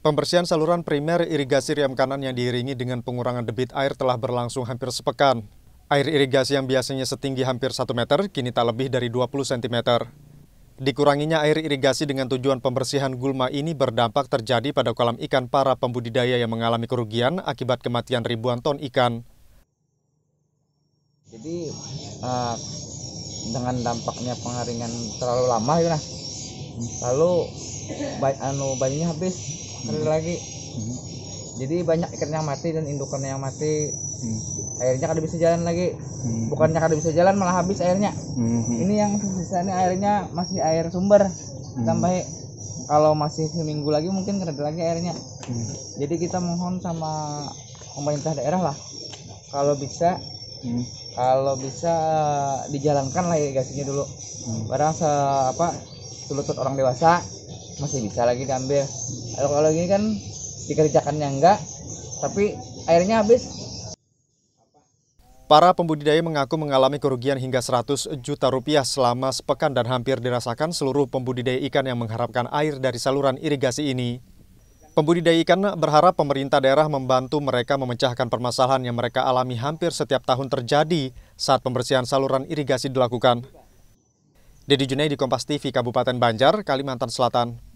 Pembersihan saluran primer irigasi riam kanan yang diiringi dengan pengurangan debit air telah berlangsung hampir sepekan. Air irigasi yang biasanya setinggi hampir 1 meter kini tak lebih dari 20 cm. Dikuranginya air irigasi dengan tujuan pembersihan gulma ini berdampak terjadi pada kolam ikan para pembudidaya yang mengalami kerugian akibat kematian ribuan ton ikan. Jadi uh, dengan dampaknya pengeringan terlalu lama ya, nah, lalu bay anu bayinya habis sekali hmm. lagi hmm. jadi banyak ikan yang mati dan indukannya yang mati hmm. airnya kada bisa jalan lagi hmm. bukannya kada bisa jalan malah habis airnya hmm. ini yang sisanya airnya masih air sumber hmm. tambah ya. kalau masih seminggu lagi mungkin kada lagi airnya hmm. jadi kita mohon sama pemerintah daerah lah kalau bisa hmm. kalau bisa eh, dijalankan lah irigasinya dulu hmm. barang se apa tulut orang dewasa masih bisa lagi diambil kalau kalau ini kan dikerjakannya enggak tapi airnya habis Para pembudidaya mengaku mengalami kerugian hingga 100 juta rupiah selama sepekan dan hampir dirasakan seluruh pembudidaya ikan yang mengharapkan air dari saluran irigasi ini. Pembudidaya ikan berharap pemerintah daerah membantu mereka memecahkan permasalahan yang mereka alami hampir setiap tahun terjadi saat pembersihan saluran irigasi dilakukan. Dedi Junaidi Kompas TV Kabupaten Banjar, Kalimantan Selatan,